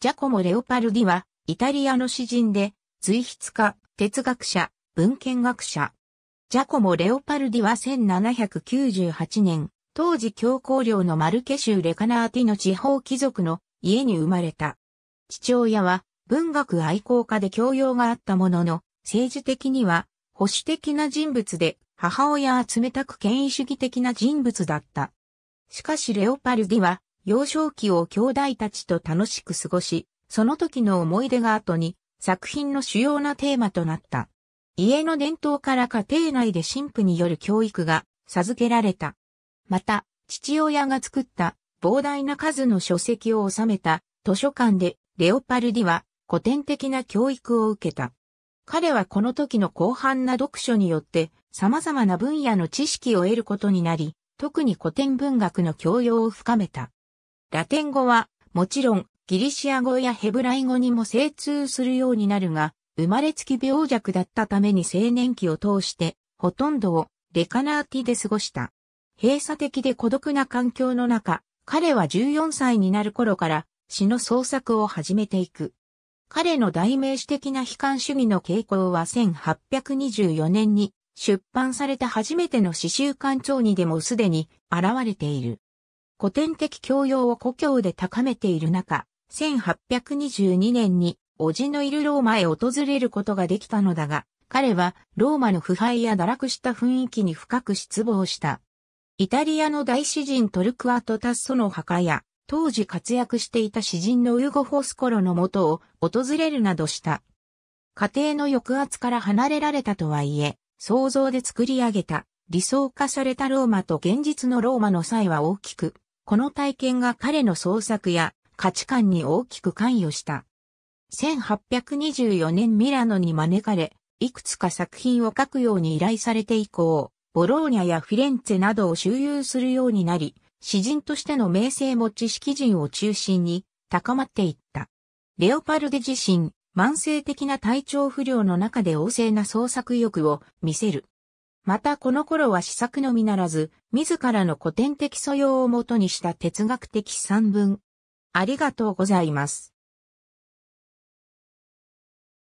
ジャコモ・レオパルディは、イタリアの詩人で、随筆家、哲学者、文献学者。ジャコモ・レオパルディは1798年、当時教皇領のマルケ州レカナーティの地方貴族の家に生まれた。父親は文学愛好家で教養があったものの、政治的には保守的な人物で、母親は冷たく権威主義的な人物だった。しかしレオパルディは幼少期を兄弟たちと楽しく過ごし、その時の思い出が後に作品の主要なテーマとなった。家の伝統から家庭内で神父による教育が授けられた。また、父親が作った膨大な数の書籍を収めた図書館でレオパルディは古典的な教育を受けた。彼はこの時の広範な読書によって様々な分野の知識を得ることになり、特に古典文学の教養を深めた。ラテン語は、もちろん、ギリシア語やヘブライ語にも精通するようになるが、生まれつき病弱だったために青年期を通して、ほとんどをレカナーティで過ごした。閉鎖的で孤独な環境の中、彼は14歳になる頃から詩の創作を始めていく。彼の代名詞的な悲観主義の傾向は1824年に出版された初めての詩週刊長にでもすでに現れている。古典的教養を故郷で高めている中、1822年に、叔父のいるローマへ訪れることができたのだが、彼はローマの腐敗や堕落した雰囲気に深く失望した。イタリアの大詩人トルクアト・タッソの墓や、当時活躍していた詩人のウーゴ・フォスコロのもとを訪れるなどした。家庭の抑圧から離れられたとはいえ、想像で作り上げた、理想化されたローマと現実のローマの際は大きくこの体験が彼の創作や価値観に大きく関与した。1824年ミラノに招かれ、いくつか作品を書くように依頼されて以降、ボローニャやフィレンツェなどを周遊するようになり、詩人としての名声も知識人を中心に高まっていった。レオパルデ自身、慢性的な体調不良の中で旺盛な創作意欲を見せる。またこの頃は試作のみならず、自らの古典的素養をもとにした哲学的散文。ありがとうございます。